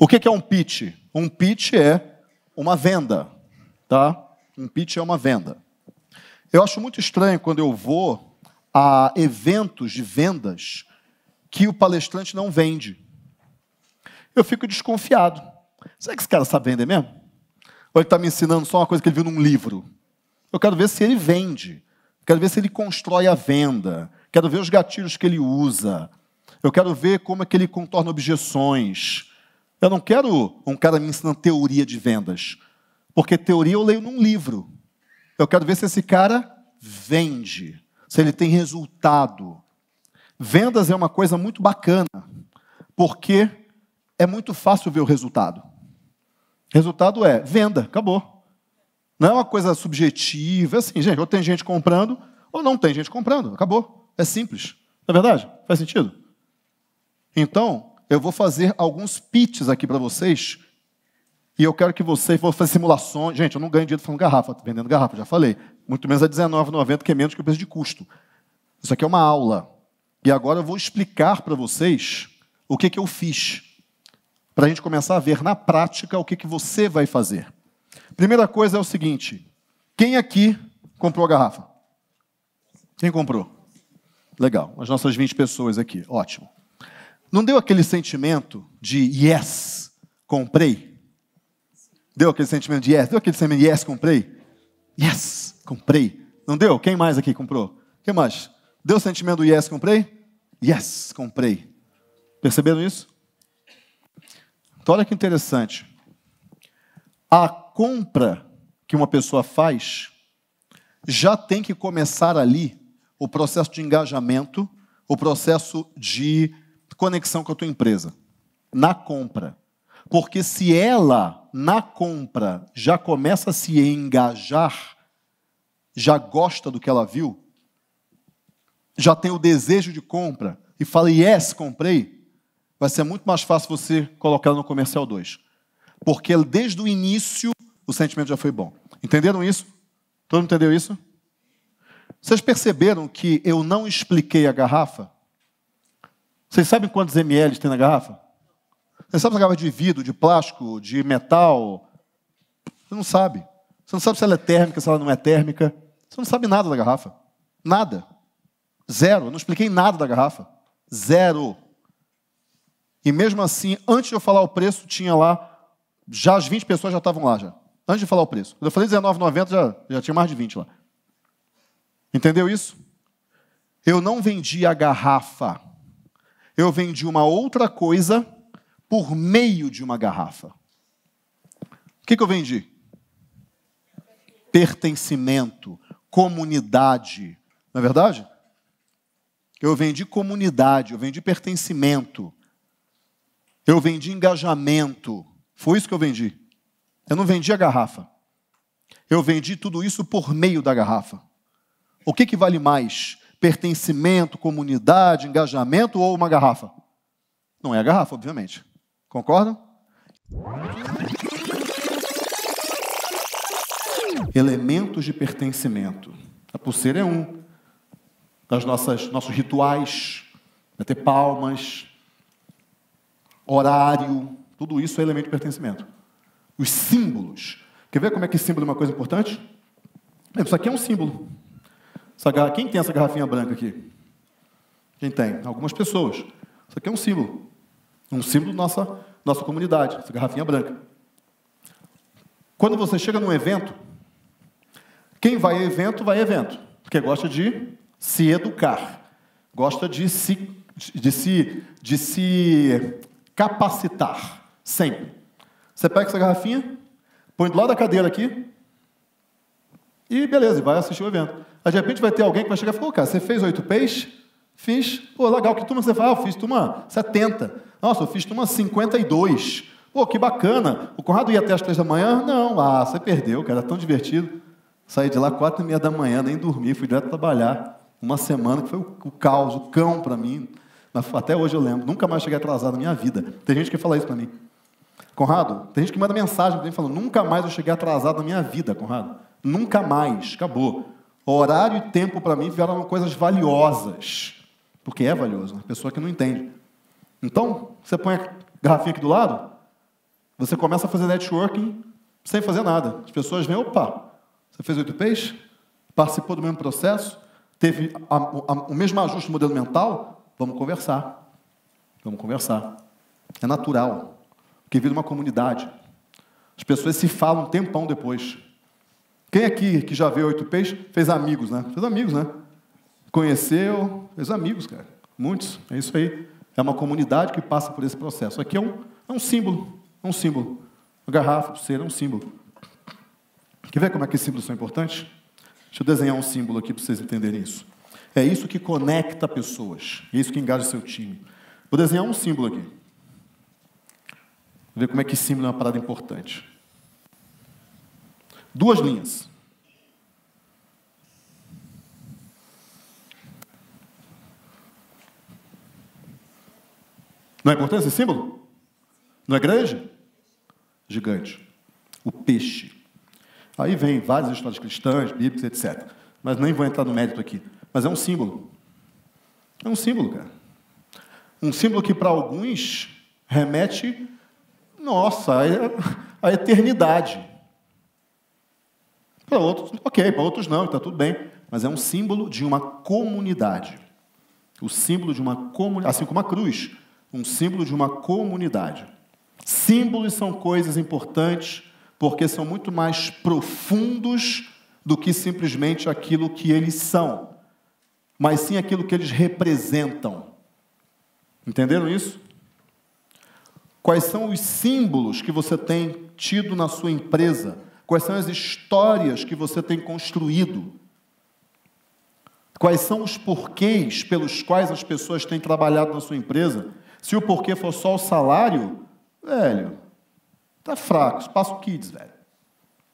O que é um pitch? Um pitch é uma venda, tá? Um pitch é uma venda. Eu acho muito estranho quando eu vou a eventos de vendas que o palestrante não vende. Eu fico desconfiado. Será que esse cara sabe vender mesmo? Ou ele está me ensinando só uma coisa que ele viu num livro? Eu quero ver se ele vende. Quero ver se ele constrói a venda. Quero ver os gatilhos que ele usa. Eu quero ver como é que ele contorna objeções. Eu não quero um cara me ensinando teoria de vendas, porque teoria eu leio num livro. Eu quero ver se esse cara vende, se ele tem resultado. Vendas é uma coisa muito bacana, porque é muito fácil ver o resultado. Resultado é venda, acabou. Não é uma coisa subjetiva, é assim, gente, ou tem gente comprando, ou não tem gente comprando, acabou. É simples. Não é verdade? Faz sentido? Então, eu vou fazer alguns pitches aqui para vocês. E eu quero que vocês vão fazer simulações. Gente, eu não ganho dinheiro falando garrafa, vendendo garrafa, já falei. Muito menos a R$19,90, que é menos que o preço de custo. Isso aqui é uma aula. E agora eu vou explicar para vocês o que, que eu fiz. Para a gente começar a ver na prática o que, que você vai fazer. Primeira coisa é o seguinte: quem aqui comprou a garrafa? Quem comprou? Legal, as nossas 20 pessoas aqui, ótimo. Não deu aquele sentimento de yes, comprei? Deu aquele sentimento de yes? Deu aquele sentimento de yes, comprei? Yes, comprei. Não deu? Quem mais aqui comprou? Quem mais? Deu o sentimento do yes, comprei? Yes, comprei. Perceberam isso? Então, olha que interessante. A compra que uma pessoa faz já tem que começar ali o processo de engajamento, o processo de conexão com a tua empresa. Na compra. Porque se ela, na compra, já começa a se engajar, já gosta do que ela viu, já tem o desejo de compra e fala, yes, comprei, vai ser muito mais fácil você colocar ela no comercial 2. Porque desde o início o sentimento já foi bom. Entenderam isso? Todo mundo entendeu isso? Vocês perceberam que eu não expliquei a garrafa? Vocês sabem quantos ml tem na garrafa? Você sabe se a garrafa é de vidro, de plástico, de metal? Você não sabe. Você não sabe se ela é térmica, se ela não é térmica. Você não sabe nada da garrafa. Nada. Zero. Eu não expliquei nada da garrafa. Zero. E mesmo assim, antes de eu falar o preço, tinha lá, já as 20 pessoas já estavam lá já. Antes de falar o preço. Quando eu falei R$19,90, já, já tinha mais de 20 lá. Entendeu isso? Eu não vendi a garrafa eu vendi uma outra coisa por meio de uma garrafa. O que, que eu vendi? Pertencimento, comunidade. Não é verdade? Eu vendi comunidade, eu vendi pertencimento. Eu vendi engajamento. Foi isso que eu vendi. Eu não vendi a garrafa. Eu vendi tudo isso por meio da garrafa. O que, que vale mais? pertencimento, comunidade, engajamento ou uma garrafa? Não é a garrafa, obviamente. Concordam? Elementos de pertencimento. A pulseira é um. Das nossas nossos rituais, até palmas, horário, tudo isso é elemento de pertencimento. Os símbolos. Quer ver como é que símbolo é uma coisa importante? Isso aqui é um símbolo. Garra... Quem tem essa garrafinha branca aqui? Quem tem? Algumas pessoas. Isso aqui é um símbolo. Um símbolo da nossa, nossa comunidade, essa garrafinha branca. Quando você chega num evento, quem vai a evento, vai a evento. Porque gosta de se educar, gosta de se, de se, de se capacitar, sempre. Você pega essa garrafinha, põe do lado da cadeira aqui, e beleza, vai assistir o evento de repente vai ter alguém que vai chegar e falar, oh, cara, você fez oito peixes? Fiz. Pô, legal, que turma você fala? Ah, eu fiz turma 70. Nossa, eu fiz turma 52. Pô, que bacana. O Conrado ia até as três da manhã? Não, ah, você perdeu, cara, é tão divertido. Saí de lá quatro e meia da manhã, nem dormi, fui direto trabalhar. Uma semana que foi o caos, o cão para mim. Até hoje eu lembro, nunca mais cheguei atrasado na minha vida. Tem gente que fala isso para mim. Conrado, tem gente que manda mensagem para mim falando, nunca mais eu cheguei atrasado na minha vida, Conrado. Nunca mais, acabou. Horário e tempo, para mim, vieram coisas valiosas. Porque é valioso, uma pessoa que não entende. Então, você põe a garrafinha aqui do lado, você começa a fazer networking sem fazer nada. As pessoas vêm, opa, você fez oito peixes, participou do mesmo processo, teve a, a, o mesmo ajuste no modelo mental, vamos conversar. Vamos conversar. É natural, porque vira uma comunidade. As pessoas se falam um tempão depois. Quem aqui que já vê oito peixes fez amigos, né? Fez amigos, né? Conheceu, fez amigos, cara. Muitos, é isso aí. É uma comunidade que passa por esse processo. Aqui é um, é um símbolo, é um símbolo. Uma garrafa, ser é um símbolo. Quer ver como é que símbolos são importantes? Deixa eu desenhar um símbolo aqui para vocês entenderem isso. É isso que conecta pessoas, é isso que engaja seu time. Vou desenhar um símbolo aqui. Vou ver como é que símbolo é uma parada importante duas linhas. Não é importante esse símbolo? Não é grande? Gigante. O peixe. Aí vem várias histórias cristãs, bíblicas, etc. Mas nem vou entrar no mérito aqui. Mas é um símbolo. É um símbolo, cara. Um símbolo que para alguns remete, nossa, à eternidade. Para outros, ok, para outros não, está tudo bem. Mas é um símbolo de uma comunidade. O símbolo de uma comunidade, assim como a cruz, um símbolo de uma comunidade. Símbolos são coisas importantes porque são muito mais profundos do que simplesmente aquilo que eles são, mas sim aquilo que eles representam. Entenderam isso? Quais são os símbolos que você tem tido na sua empresa? Quais são as histórias que você tem construído? Quais são os porquês pelos quais as pessoas têm trabalhado na sua empresa? Se o porquê for só o salário, velho, tá fraco. Espaço Kids, velho.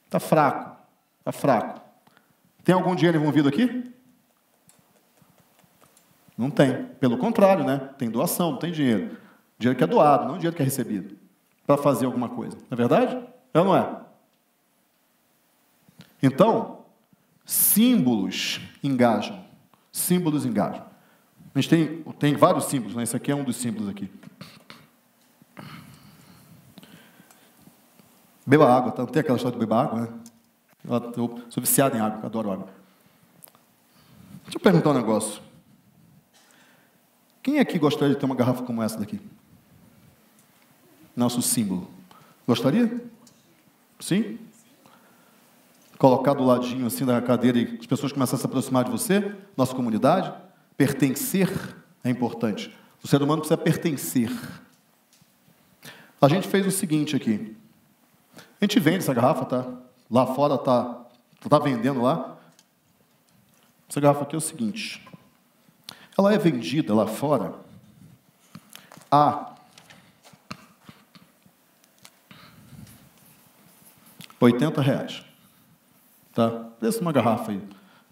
Tá fraco. Tá fraco. Tem algum dinheiro envolvido aqui? Não tem. Pelo contrário, né? Tem doação, não tem dinheiro. Dinheiro que é doado, não dinheiro que é recebido. Para fazer alguma coisa. Não é verdade? É ou não é? Então, símbolos engajam. Símbolos engajam. A gente tem, tem vários símbolos, né? Esse aqui é um dos símbolos aqui. Beba água, tá? não tem aquela história de beber água, né? Eu, eu sou viciado em água, adoro água. Deixa eu perguntar um negócio. Quem aqui gostaria de ter uma garrafa como essa daqui? Nosso símbolo. Gostaria? Sim? colocar do ladinho assim da cadeira e as pessoas começam a se aproximar de você, nossa comunidade. Pertencer é importante. O ser humano precisa pertencer. A gente fez o seguinte aqui. A gente vende essa garrafa, tá? Lá fora tá, tá vendendo lá. Essa garrafa aqui é o seguinte. Ela é vendida lá fora a 80 reais. Tá? Preço uma garrafa aí,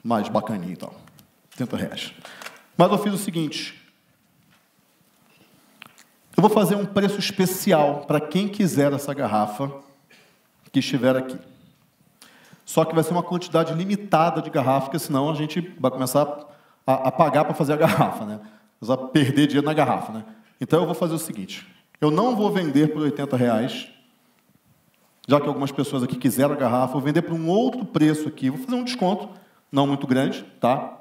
mais bacaninha e tal. 70 reais. Mas eu fiz o seguinte. Eu vou fazer um preço especial para quem quiser essa garrafa que estiver aqui. Só que vai ser uma quantidade limitada de garrafa, porque senão a gente vai começar a, a pagar para fazer a garrafa, né? Vai perder dinheiro na garrafa, né? Então eu vou fazer o seguinte: eu não vou vender por 80 reais, já que algumas pessoas aqui quiseram a garrafa, vou vender por um outro preço aqui. Vou fazer um desconto, não muito grande, tá?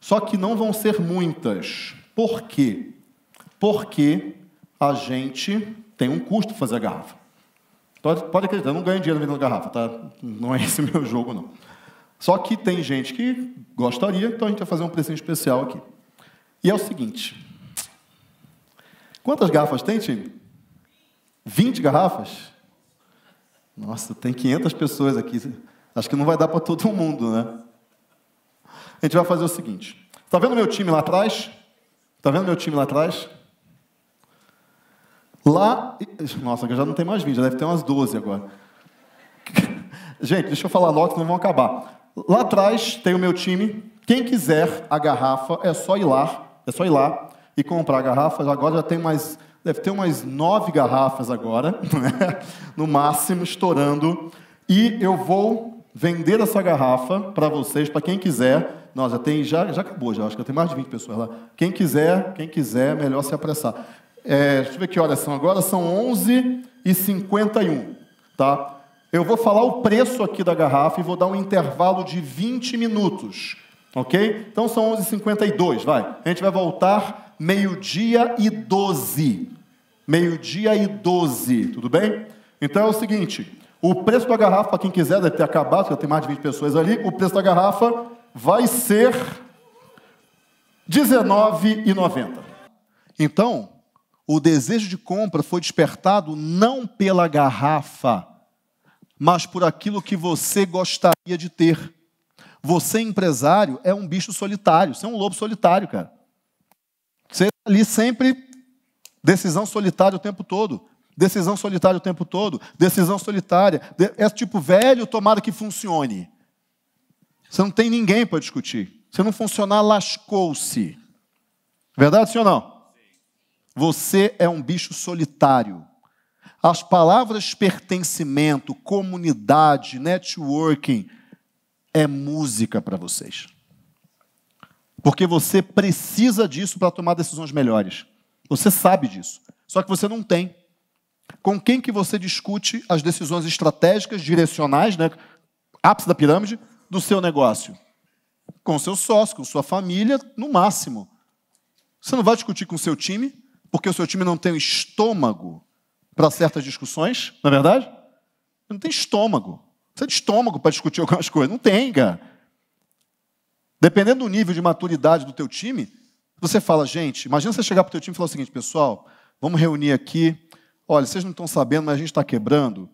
Só que não vão ser muitas. Por quê? Porque a gente tem um custo fazer a garrafa. Pode, pode acreditar, eu não ganho dinheiro vendendo garrafa, tá? Não é esse meu jogo, não. Só que tem gente que gostaria, então a gente vai fazer um precinho especial aqui. E é o seguinte: quantas garrafas tem, time? 20 garrafas? Nossa, tem 500 pessoas aqui. Acho que não vai dar para todo mundo, né? A gente vai fazer o seguinte. Está vendo meu time lá atrás? Está vendo meu time lá atrás? Lá. Nossa, já não tem mais 20, já deve ter umas 12 agora. Gente, deixa eu falar logo, senão vão acabar. Lá atrás tem o meu time. Quem quiser a garrafa, é só ir lá. É só ir lá e comprar a garrafa. Agora já tem mais deve ter umas nove garrafas agora, né? no máximo, estourando. E eu vou vender essa garrafa para vocês, para quem quiser. Não, já tem, já, já acabou, já acho que tem mais de 20 pessoas lá. Quem quiser, quem quiser, melhor se apressar. É, deixa eu ver que horas são agora, são 11 e 51 tá? Eu vou falar o preço aqui da garrafa e vou dar um intervalo de 20 minutos. Ok? Então são 11h52, vai. A gente vai voltar meio-dia e 12. Meio-dia e 12, tudo bem? Então é o seguinte: o preço da garrafa, quem quiser, deve ter acabado, já tem mais de 20 pessoas ali. O preço da garrafa vai ser R$19,90. Então, o desejo de compra foi despertado não pela garrafa, mas por aquilo que você gostaria de ter. Você, empresário, é um bicho solitário, você é um lobo solitário, cara. Você está ali sempre decisão solitária o tempo todo. Decisão solitária o tempo todo, decisão solitária. É tipo velho, tomara que funcione. Você não tem ninguém para discutir. Se não funcionar, lascou-se. Verdade, senhor não? Você é um bicho solitário. As palavras pertencimento, comunidade, networking, é música para vocês. Porque você precisa disso para tomar decisões melhores. Você sabe disso. Só que você não tem. Com quem que você discute as decisões estratégicas, direcionais, né? ápice da pirâmide, do seu negócio? Com seus sócios, com sua família, no máximo. Você não vai discutir com o seu time, porque o seu time não tem estômago para certas discussões, não é verdade? Não tem estômago. Precisa de estômago para discutir algumas coisas. Não tem, cara. Dependendo do nível de maturidade do teu time, você fala, gente, imagina você chegar para o teu time e falar o seguinte, pessoal, vamos reunir aqui. Olha, vocês não estão sabendo, mas a gente está quebrando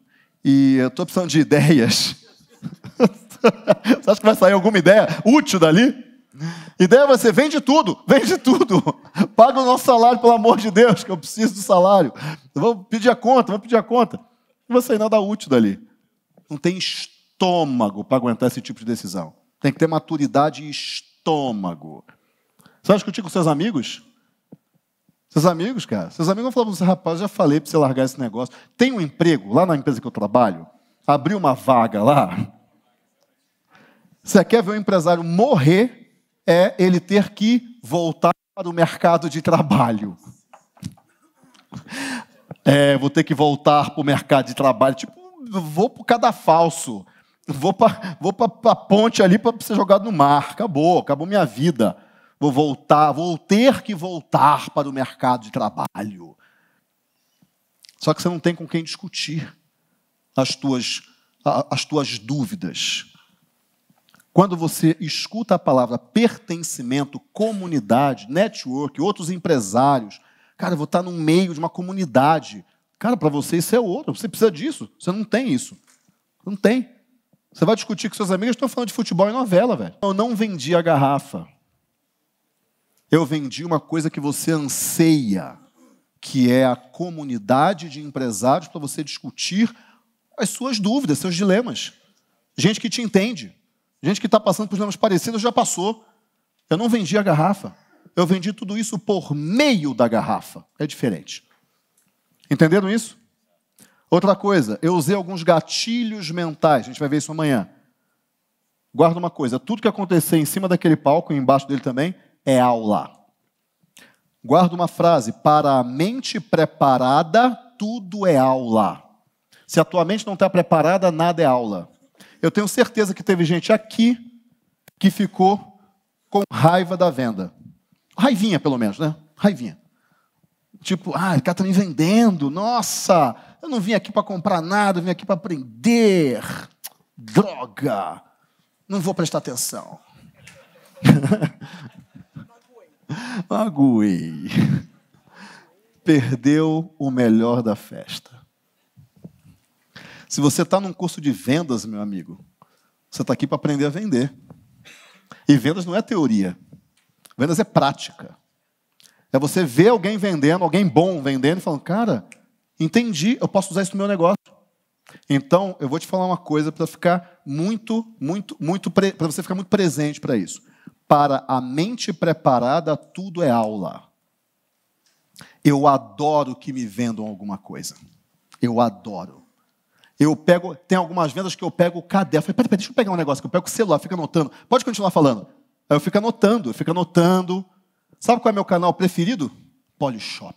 e eu estou precisando de ideias. você acha que vai sair alguma ideia útil dali? Ideia é vai ser: vende tudo, vende tudo. Paga o nosso salário, pelo amor de Deus, que eu preciso do salário. Vamos pedir a conta, vamos pedir a conta. Não vai sair nada útil dali não tem estômago para aguentar esse tipo de decisão. Tem que ter maturidade e estômago. Você vai discutir com seus amigos? Seus amigos, cara, seus amigos vão falar para você, rapaz, já falei para você largar esse negócio. Tem um emprego lá na empresa que eu trabalho, Abriu uma vaga lá. Você quer ver o um empresário morrer? É ele ter que voltar para o mercado de trabalho. É, vou ter que voltar para o mercado de trabalho. Tipo, vou para o cadafalso, vou para vou a ponte ali para ser jogado no mar. Acabou, acabou minha vida. Vou voltar, vou ter que voltar para o mercado de trabalho. Só que você não tem com quem discutir as tuas, as tuas dúvidas. Quando você escuta a palavra pertencimento, comunidade, network, outros empresários, cara, eu vou estar no meio de uma comunidade Cara, para você isso é outro. Você precisa disso. Você não tem isso. Não tem. Você vai discutir com seus amigos, estão falando de futebol e novela, velho. Eu não vendi a garrafa. Eu vendi uma coisa que você anseia, que é a comunidade de empresários para você discutir as suas dúvidas, seus dilemas. Gente que te entende. Gente que está passando por dilemas parecidos já passou. Eu não vendi a garrafa. Eu vendi tudo isso por meio da garrafa. É diferente. Entenderam isso? Outra coisa, eu usei alguns gatilhos mentais, a gente vai ver isso amanhã. Guarda uma coisa, tudo que acontecer em cima daquele palco e embaixo dele também é aula. Guarda uma frase, para a mente preparada, tudo é aula. Se a tua mente não está preparada, nada é aula. Eu tenho certeza que teve gente aqui que ficou com raiva da venda. Raivinha, pelo menos, né? Raivinha. Tipo, ah, o cara está me vendendo. Nossa, eu não vim aqui para comprar nada, eu vim aqui para aprender. Droga! Não vou prestar atenção. Magoei. Perdeu o melhor da festa. Se você está num curso de vendas, meu amigo, você está aqui para aprender a vender. E vendas não é teoria, vendas é prática. É você ver alguém vendendo, alguém bom vendendo, e falando, cara, entendi, eu posso usar isso no meu negócio. Então, eu vou te falar uma coisa para ficar muito, muito, muito para você ficar muito presente para isso. Para a mente preparada, tudo é aula. Eu adoro que me vendam alguma coisa. Eu adoro. Eu pego, tem algumas vendas que eu pego o caderno. Falei, peraí, deixa eu pegar um negócio que eu pego o celular, fica anotando. Pode continuar falando. Aí eu fico anotando, eu fico anotando, Sabe qual é meu canal preferido? Polishop.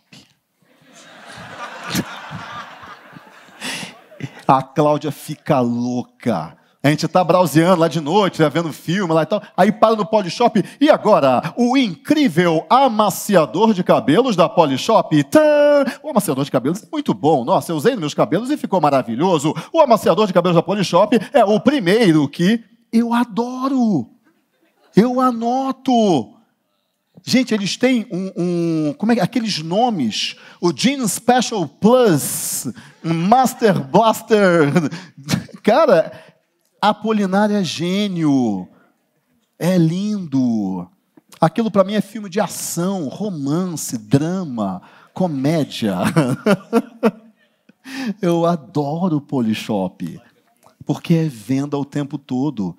A Cláudia fica louca. A gente está browseando lá de noite, né, vendo filme lá e tal. Aí para no Polishop. E agora, o incrível amaciador de cabelos da Polishop. Tam! O amaciador de cabelos é muito bom. Nossa, eu usei nos meus cabelos e ficou maravilhoso. O amaciador de cabelos da Polishop é o primeiro que eu adoro. Eu anoto. Gente, eles têm um, um como é que, aqueles nomes, o Gene Special Plus, Master Blaster. Cara, Apolinário é gênio. É lindo. Aquilo para mim é filme de ação, romance, drama, comédia. Eu adoro o Polishop, porque é venda o tempo todo.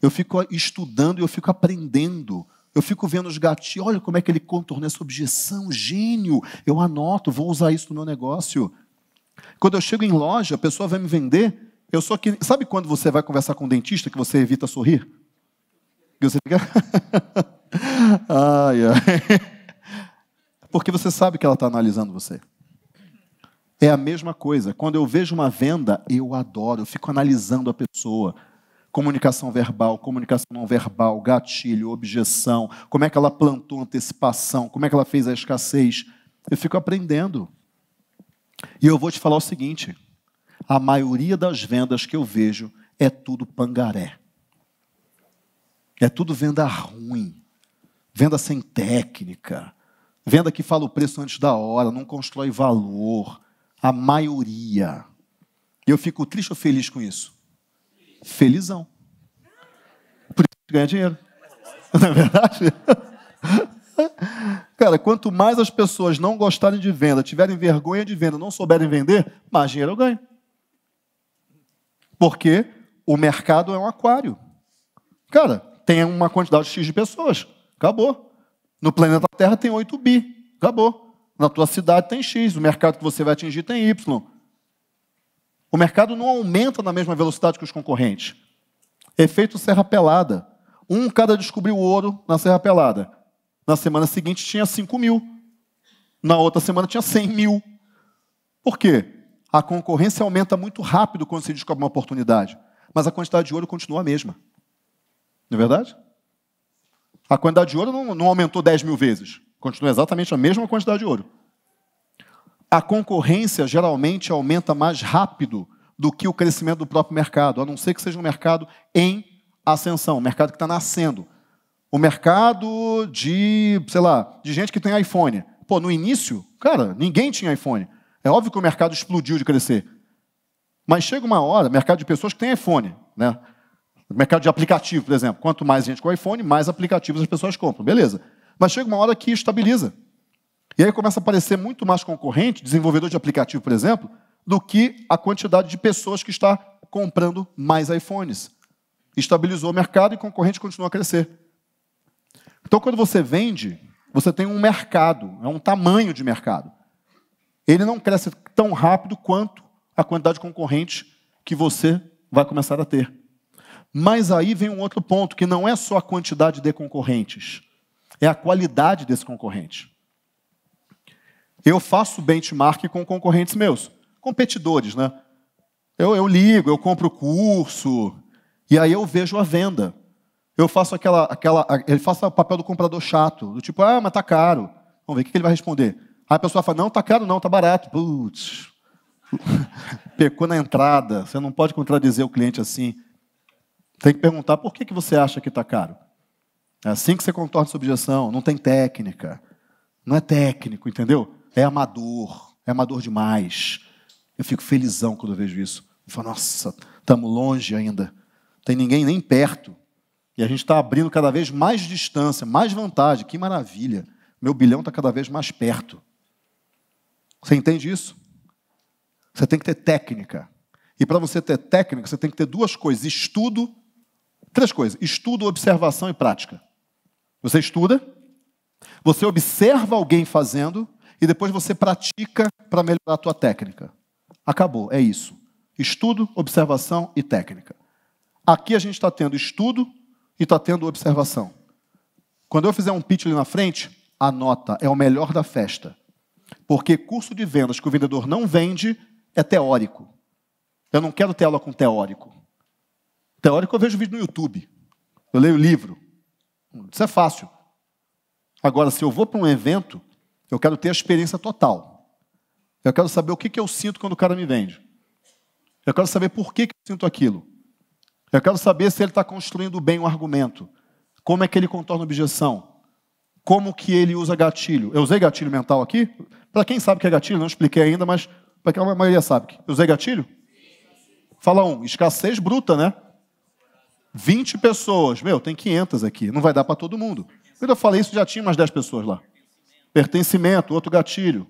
Eu fico estudando e eu fico aprendendo eu fico vendo os gatinhos, olha como é que ele contornou essa objeção, gênio. Eu anoto, vou usar isso no meu negócio. Quando eu chego em loja, a pessoa vai me vender, eu sou que. Sabe quando você vai conversar com um dentista que você evita sorrir? E você fica. ai, ai. Porque você sabe que ela está analisando você. É a mesma coisa. Quando eu vejo uma venda, eu adoro, eu fico analisando a pessoa comunicação verbal, comunicação não verbal, gatilho, objeção, como é que ela plantou antecipação, como é que ela fez a escassez. Eu fico aprendendo. E eu vou te falar o seguinte: a maioria das vendas que eu vejo é tudo pangaré. É tudo venda ruim, venda sem técnica, venda que fala o preço antes da hora, não constrói valor. A maioria. E Eu fico triste ou feliz com isso? felizão. Por isso que ganha dinheiro. Não é verdade? Cara, quanto mais as pessoas não gostarem de venda, tiverem vergonha de venda, não souberem vender, mais dinheiro eu ganho. Porque o mercado é um aquário. Cara, tem uma quantidade X de pessoas. Acabou. No planeta Terra tem 8 bi. Acabou. Na tua cidade tem X. O mercado que você vai atingir tem Y. O mercado não aumenta na mesma velocidade que os concorrentes. Efeito serra pelada. Um cada descobriu ouro na serra pelada. Na semana seguinte tinha 5 mil. Na outra semana tinha 100 mil. Por quê? A concorrência aumenta muito rápido quando se descobre uma oportunidade. Mas a quantidade de ouro continua a mesma. Não é verdade? A quantidade de ouro não, não aumentou 10 mil vezes. Continua exatamente a mesma quantidade de ouro a concorrência geralmente aumenta mais rápido do que o crescimento do próprio mercado, a não ser que seja um mercado em ascensão, um mercado que está nascendo. O mercado de, sei lá, de gente que tem iPhone. Pô, no início, cara, ninguém tinha iPhone. É óbvio que o mercado explodiu de crescer. Mas chega uma hora, mercado de pessoas que têm iPhone, né? Mercado de aplicativo, por exemplo. Quanto mais gente com iPhone, mais aplicativos as pessoas compram. Beleza. Mas chega uma hora que estabiliza. E aí começa a aparecer muito mais concorrente, desenvolvedor de aplicativo, por exemplo, do que a quantidade de pessoas que está comprando mais iPhones. Estabilizou o mercado e o concorrente continua a crescer. Então, quando você vende, você tem um mercado, é um tamanho de mercado. Ele não cresce tão rápido quanto a quantidade de concorrente que você vai começar a ter. Mas aí vem um outro ponto, que não é só a quantidade de concorrentes, é a qualidade desse concorrente. Eu faço benchmark com concorrentes meus, competidores, né? Eu, eu ligo, eu compro curso, e aí eu vejo a venda. Eu faço aquela, aquela. Ele faça o papel do comprador chato, do tipo, ah, mas tá caro. Vamos ver, o que ele vai responder? Aí a pessoa fala, não, tá caro não, tá barato. Putz, pecou na entrada. Você não pode contradizer o cliente assim. Tem que perguntar por que, que você acha que está caro. É assim que você contorna sua objeção. Não tem técnica. Não é técnico, entendeu? é amador, é amador demais. Eu fico felizão quando eu vejo isso. Eu falo, nossa, estamos longe ainda. Tem ninguém nem perto. E a gente está abrindo cada vez mais distância, mais vantagem. Que maravilha. Meu bilhão está cada vez mais perto. Você entende isso? Você tem que ter técnica. E para você ter técnica, você tem que ter duas coisas: estudo, três coisas: estudo, observação e prática. Você estuda, você observa alguém fazendo e depois você pratica para melhorar a tua técnica. Acabou, é isso. Estudo, observação e técnica. Aqui a gente está tendo estudo e está tendo observação. Quando eu fizer um pitch ali na frente, anota, é o melhor da festa. Porque curso de vendas que o vendedor não vende é teórico. Eu não quero ter aula com teórico. Teórico eu vejo vídeo no YouTube. Eu leio livro. Isso é fácil. Agora, se eu vou para um evento, eu quero ter a experiência total. Eu quero saber o que, que eu sinto quando o cara me vende. Eu quero saber por que, que eu sinto aquilo. Eu quero saber se ele está construindo bem o argumento. Como é que ele contorna a objeção? Como que ele usa gatilho? Eu usei gatilho mental aqui? Para quem sabe que é gatilho, não expliquei ainda, mas para quem a maioria sabe. Eu usei gatilho? Fala um, escassez bruta, né? 20 pessoas. Meu, tem 500 aqui. Não vai dar para todo mundo. Quando eu falei isso, já tinha umas 10 pessoas lá. Pertencimento, outro gatilho.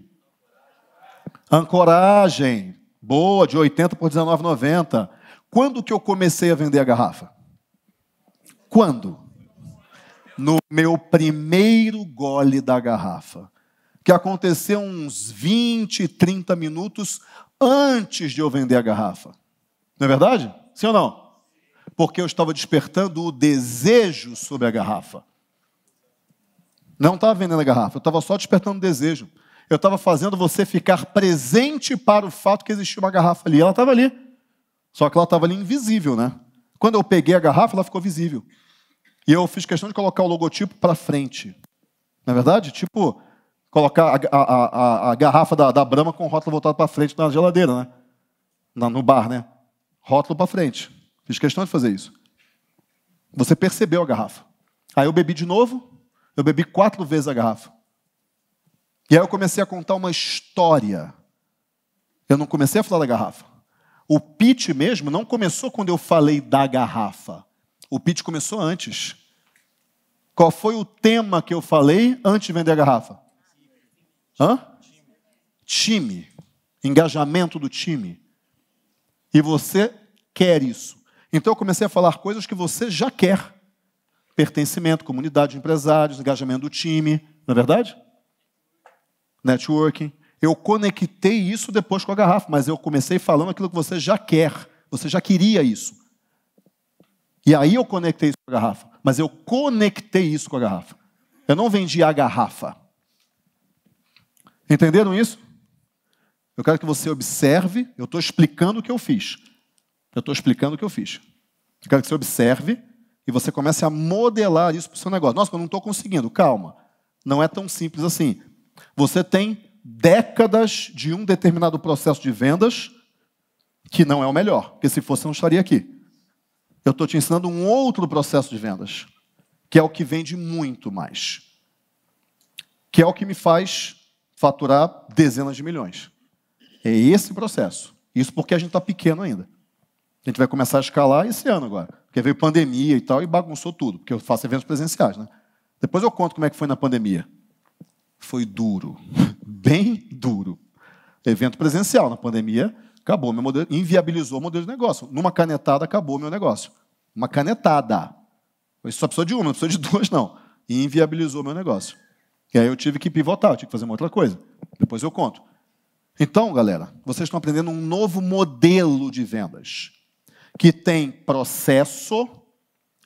Ancoragem, boa, de 80 por 19,90. Quando que eu comecei a vender a garrafa? Quando? No meu primeiro gole da garrafa. Que aconteceu uns 20, 30 minutos antes de eu vender a garrafa. Não é verdade? Sim ou não? Porque eu estava despertando o desejo sobre a garrafa. Não estava vendendo a garrafa, eu estava só despertando desejo. Eu estava fazendo você ficar presente para o fato que existia uma garrafa ali. Ela estava ali. Só que ela estava ali invisível, né? Quando eu peguei a garrafa, ela ficou visível. E eu fiz questão de colocar o logotipo para frente. Na é verdade, tipo, colocar a, a, a, a garrafa da, da Brahma com o rótulo voltado para frente na geladeira, né? Na, no bar, né? Rótulo para frente. Fiz questão de fazer isso. Você percebeu a garrafa. Aí eu bebi de novo, eu bebi quatro vezes a garrafa. E aí eu comecei a contar uma história. Eu não comecei a falar da garrafa. O pitch mesmo não começou quando eu falei da garrafa. O pitch começou antes. Qual foi o tema que eu falei antes de vender a garrafa? Hã? Time. Engajamento do time. E você quer isso. Então eu comecei a falar coisas que você já quer. Pertencimento, comunidade de empresários, engajamento do time, não é verdade? Networking. Eu conectei isso depois com a garrafa, mas eu comecei falando aquilo que você já quer, você já queria isso. E aí eu conectei isso com a garrafa, mas eu conectei isso com a garrafa. Eu não vendi a garrafa. Entenderam isso? Eu quero que você observe, eu estou explicando o que eu fiz. Eu estou explicando o que eu fiz. Eu quero que você observe e você começa a modelar isso para o seu negócio. Nossa, eu não estou conseguindo. Calma. Não é tão simples assim. Você tem décadas de um determinado processo de vendas que não é o melhor. Porque se fosse, eu não estaria aqui. Eu estou te ensinando um outro processo de vendas, que é o que vende muito mais. Que é o que me faz faturar dezenas de milhões. É esse processo. Isso porque a gente está pequeno ainda. A gente vai começar a escalar esse ano agora, porque veio pandemia e tal, e bagunçou tudo, porque eu faço eventos presenciais. Né? Depois eu conto como é que foi na pandemia. Foi duro, bem duro. Evento presencial na pandemia, acabou meu modelo, inviabilizou o modelo de negócio. Numa canetada, acabou meu negócio. Uma canetada. só precisou de uma, não precisou de duas, não. E inviabilizou meu negócio. E aí eu tive que pivotar, eu tive que fazer uma outra coisa. Depois eu conto. Então, galera, vocês estão aprendendo um novo modelo de vendas que tem processo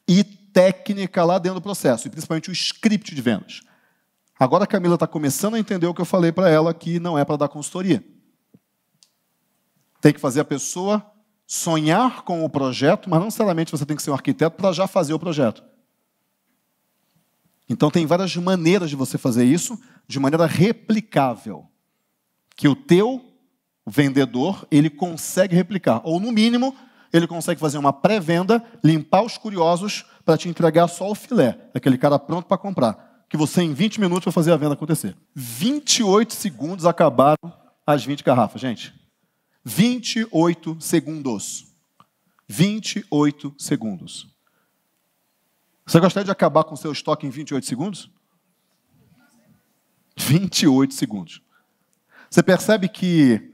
e técnica lá dentro do processo, e principalmente o script de vendas. Agora a Camila está começando a entender o que eu falei para ela, que não é para dar consultoria. Tem que fazer a pessoa sonhar com o projeto, mas não necessariamente você tem que ser um arquiteto para já fazer o projeto. Então tem várias maneiras de você fazer isso de maneira replicável, que o teu vendedor ele consegue replicar, ou no mínimo ele consegue fazer uma pré-venda, limpar os curiosos para te entregar só o filé, aquele cara pronto para comprar, que você em 20 minutos vai fazer a venda acontecer. 28 segundos acabaram as 20 garrafas, gente. 28 segundos. 28 segundos. Você gostaria de acabar com seu estoque em 28 segundos? 28 segundos. Você percebe que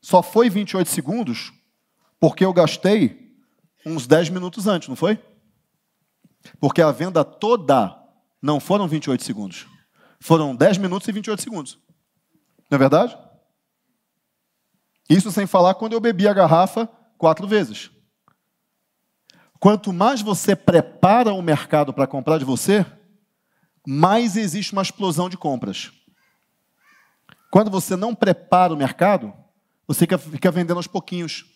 só foi 28 segundos porque eu gastei uns 10 minutos antes, não foi? Porque a venda toda não foram 28 segundos. Foram 10 minutos e 28 segundos. Não é verdade? Isso sem falar quando eu bebi a garrafa quatro vezes. Quanto mais você prepara o mercado para comprar de você, mais existe uma explosão de compras. Quando você não prepara o mercado, você fica vendendo aos pouquinhos.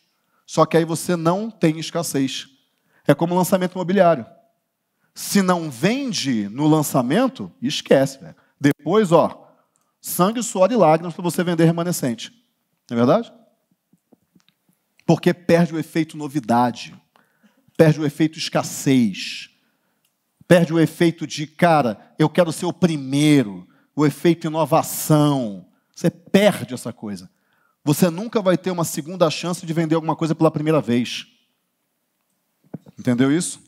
Só que aí você não tem escassez. É como lançamento imobiliário. Se não vende no lançamento, esquece. Depois, ó, sangue, suor e lágrimas para você vender remanescente. Não é verdade? Porque perde o efeito novidade, perde o efeito escassez, perde o efeito de, cara, eu quero ser o primeiro, o efeito inovação. Você perde essa coisa. Você nunca vai ter uma segunda chance de vender alguma coisa pela primeira vez. Entendeu isso?